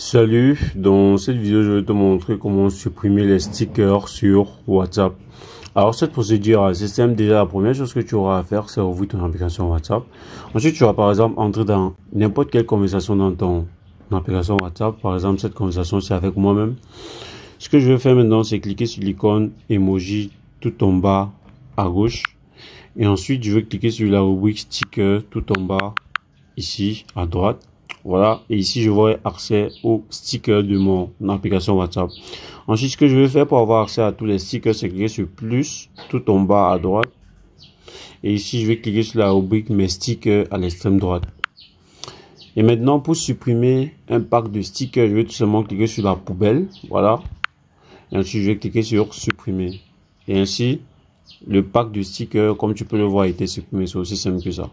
Salut, dans cette vidéo je vais te montrer comment supprimer les stickers sur WhatsApp. Alors cette procédure à système, déjà la première chose que tu auras à faire c'est ouvrir ton application WhatsApp. Ensuite tu vas par exemple entrer dans n'importe quelle conversation dans ton application WhatsApp. Par exemple cette conversation c'est avec moi-même. Ce que je vais faire maintenant c'est cliquer sur l'icône emoji tout en bas à gauche. Et ensuite je vais cliquer sur la rubrique sticker tout en bas ici à droite. Voilà, et ici je vois accès aux sticker de mon application WhatsApp. Ensuite, ce que je vais faire pour avoir accès à tous les stickers, c'est cliquer sur plus tout en bas à droite. Et ici, je vais cliquer sur la rubrique mes stickers à l'extrême droite. Et maintenant, pour supprimer un pack de stickers, je vais tout simplement cliquer sur la poubelle. Voilà. Et ensuite, je vais cliquer sur supprimer. Et ainsi, le pack de stickers, comme tu peux le voir, a été supprimé. C'est aussi simple que ça.